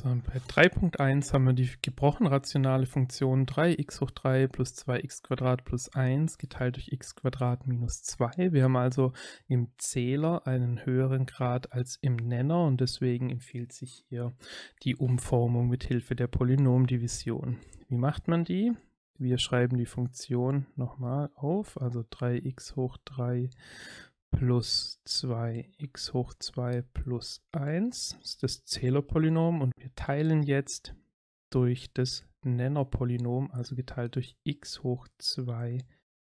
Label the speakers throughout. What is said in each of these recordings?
Speaker 1: So, und bei 3.1 haben wir die gebrochen rationale Funktion 3x hoch 3 plus 2x plus 1 geteilt durch x minus 2. Wir haben also im Zähler einen höheren Grad als im Nenner und deswegen empfiehlt sich hier die Umformung mit Hilfe der Polynomdivision. Wie macht man die? Wir schreiben die Funktion nochmal auf, also 3x hoch 3 plus 2x hoch 2 plus 1 ist das Zählerpolynom und wir teilen jetzt durch das Nennerpolynom, also geteilt durch x hoch 2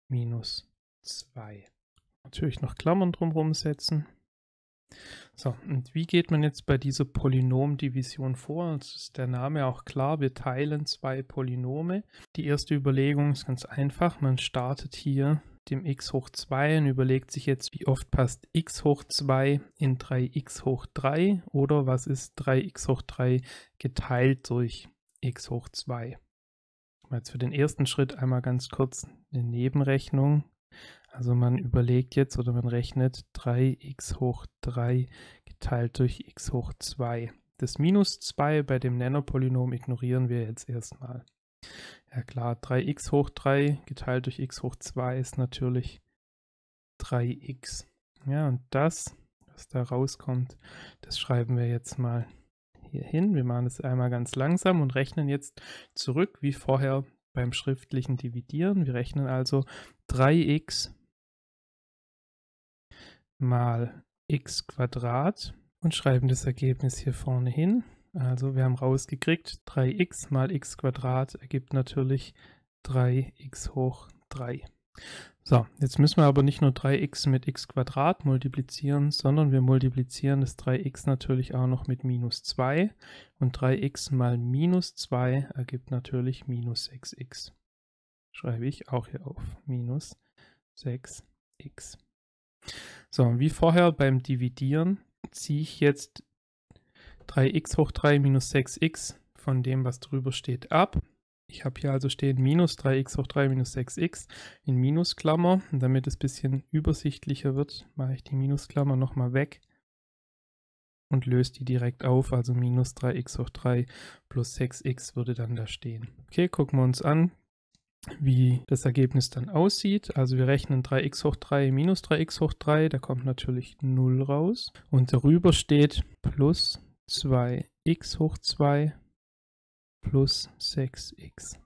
Speaker 1: minus 2. Natürlich noch Klammern drumherum setzen. So, und wie geht man jetzt bei dieser Polynomdivision vor? Das ist der Name auch klar, wir teilen zwei Polynome. Die erste Überlegung ist ganz einfach, man startet hier dem x hoch 2 und überlegt sich jetzt, wie oft passt x hoch 2 in 3x hoch 3 oder was ist 3x hoch 3 geteilt durch x hoch 2. Jetzt für den ersten Schritt einmal ganz kurz eine Nebenrechnung. Also man überlegt jetzt oder man rechnet 3x hoch 3 geteilt durch x hoch 2. Das minus 2 bei dem Nennerpolynom ignorieren wir jetzt erstmal. Ja klar, 3x hoch 3 geteilt durch x hoch 2 ist natürlich 3x. Ja, und das, was da rauskommt, das schreiben wir jetzt mal hier hin. Wir machen es einmal ganz langsam und rechnen jetzt zurück, wie vorher beim schriftlichen Dividieren. Wir rechnen also 3x mal x Quadrat und schreiben das Ergebnis hier vorne hin. Also wir haben rausgekriegt, 3x mal x Quadrat ergibt natürlich 3x hoch 3. So, jetzt müssen wir aber nicht nur 3x mit x Quadrat multiplizieren, sondern wir multiplizieren das 3x natürlich auch noch mit minus 2 und 3x mal minus 2 ergibt natürlich minus 6x. Schreibe ich auch hier auf, minus 6x. So, wie vorher beim Dividieren ziehe ich jetzt 3x hoch 3 minus 6x von dem, was drüber steht, ab. Ich habe hier also stehen minus 3x hoch 3 minus 6x in Minusklammer. Und damit es ein bisschen übersichtlicher wird, mache ich die Minusklammer nochmal weg und löse die direkt auf. Also minus 3x hoch 3 plus 6x würde dann da stehen. Okay, gucken wir uns an, wie das Ergebnis dann aussieht. Also wir rechnen 3x hoch 3 minus 3x hoch 3, da kommt natürlich 0 raus. Und darüber steht plus 2x hoch 2 plus 6x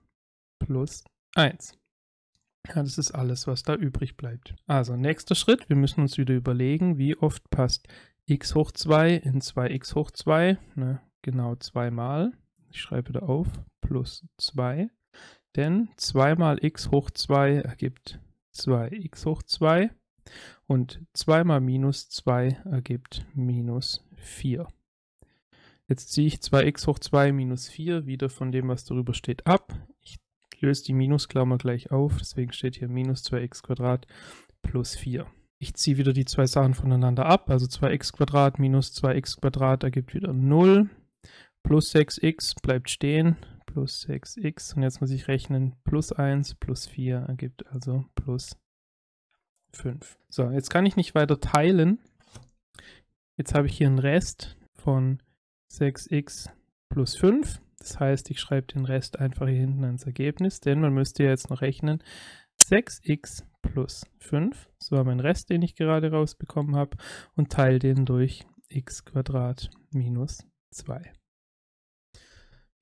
Speaker 1: plus 1. Ja, das ist alles, was da übrig bleibt. Also nächster Schritt, wir müssen uns wieder überlegen, wie oft passt x hoch 2 in 2x hoch 2, ne, genau zweimal. Ich schreibe da auf, plus 2, denn 2 mal x hoch 2 ergibt 2x hoch 2 und 2 mal minus 2 ergibt minus 4. Jetzt ziehe ich 2x hoch 2 minus 4 wieder von dem, was darüber steht, ab. Ich löse die Minusklammer gleich auf, deswegen steht hier minus 2x plus 4. Ich ziehe wieder die zwei Sachen voneinander ab, also 2x minus 2x ergibt wieder 0. Plus 6x bleibt stehen, plus 6x und jetzt muss ich rechnen, plus 1 plus 4 ergibt also plus 5. So, jetzt kann ich nicht weiter teilen. Jetzt habe ich hier einen Rest von 6x plus 5. Das heißt, ich schreibe den Rest einfach hier hinten ans Ergebnis, denn man müsste ja jetzt noch rechnen. 6x plus 5, so war mein Rest, den ich gerade rausbekommen habe, und teile den durch x minus 2.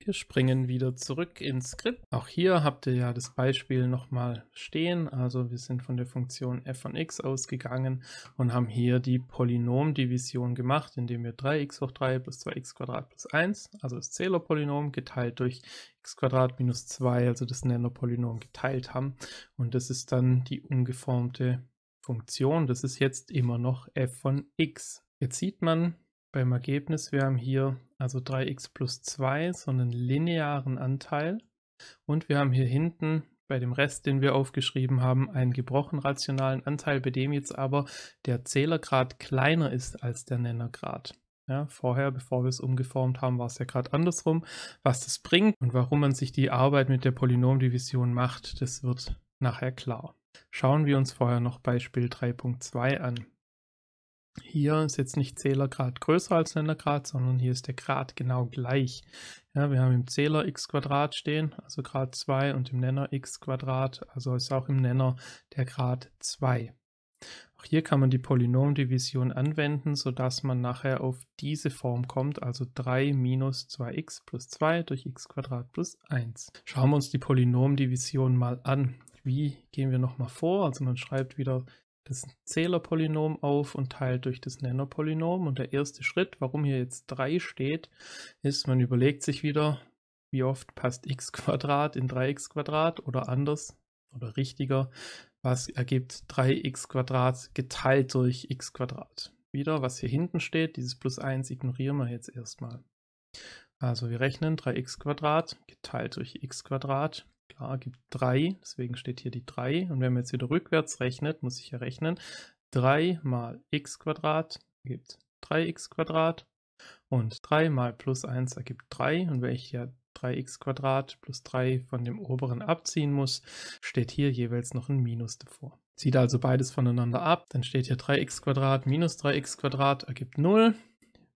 Speaker 1: Wir springen wieder zurück ins Skript. Auch hier habt ihr ja das Beispiel nochmal stehen. Also wir sind von der Funktion f von x ausgegangen und haben hier die Polynomdivision gemacht, indem wir 3x hoch 3 plus 2 x plus 1, also das Zählerpolynom, geteilt durch x minus 2, also das Nennerpolynom, geteilt haben. Und das ist dann die umgeformte Funktion. Das ist jetzt immer noch f von x. Jetzt sieht man, beim Ergebnis, wir haben hier also 3x plus 2, so einen linearen Anteil. Und wir haben hier hinten bei dem Rest, den wir aufgeschrieben haben, einen gebrochen rationalen Anteil, bei dem jetzt aber der Zählergrad kleiner ist als der Nennergrad. Ja, vorher, bevor wir es umgeformt haben, war es ja gerade andersrum. Was das bringt und warum man sich die Arbeit mit der Polynomdivision macht, das wird nachher klar. Schauen wir uns vorher noch Beispiel 3.2 an. Hier ist jetzt nicht Zählergrad größer als Nennergrad, sondern hier ist der Grad genau gleich. Ja, wir haben im Zähler x Quadrat stehen, also Grad 2 und im Nenner x Quadrat, also ist auch im Nenner der Grad 2. Auch hier kann man die Polynomdivision anwenden, sodass man nachher auf diese Form kommt, also 3 minus 2x plus 2 durch x Quadrat plus 1. Schauen wir uns die Polynomdivision mal an. Wie gehen wir nochmal vor? Also man schreibt wieder das Zählerpolynom auf und teilt durch das Nennerpolynom. Und der erste Schritt, warum hier jetzt 3 steht, ist, man überlegt sich wieder, wie oft passt x in 3x oder anders oder richtiger, was ergibt 3x geteilt durch x Wieder, was hier hinten steht, dieses plus 1 ignorieren wir jetzt erstmal. Also wir rechnen 3x geteilt durch x Klar, gibt 3, deswegen steht hier die 3. Und wenn man jetzt wieder rückwärts rechnet, muss ich ja rechnen, 3 mal x gibt 3x Und 3 mal plus 1 ergibt 3. Und wenn ich ja 3x plus 3 von dem oberen abziehen muss, steht hier jeweils noch ein Minus davor. Zieht also beides voneinander ab, dann steht hier 3x minus 3x ergibt 0.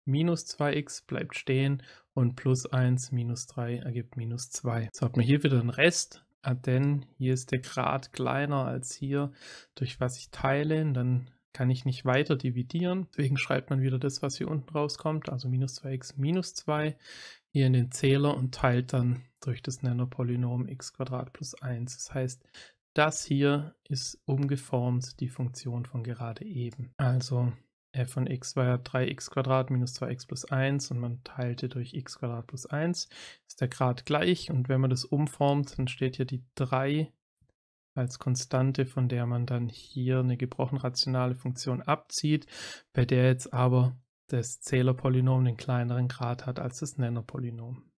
Speaker 1: Minus 2x bleibt stehen und plus 1 minus 3 ergibt minus 2. Jetzt hat man hier wieder einen Rest, ah, denn hier ist der Grad kleiner als hier, durch was ich teile, dann kann ich nicht weiter dividieren. Deswegen schreibt man wieder das, was hier unten rauskommt, also minus 2x minus 2, hier in den Zähler und teilt dann durch das Nennerpolynom x plus 1. Das heißt, das hier ist umgeformt die Funktion von gerade eben. Also f von x war ja 3x minus 2x plus 1 und man teilte durch x plus 1, ist der Grad gleich und wenn man das umformt, dann steht hier die 3 als Konstante, von der man dann hier eine gebrochen rationale Funktion abzieht, bei der jetzt aber das Zählerpolynom den kleineren Grad hat als das Nennerpolynom.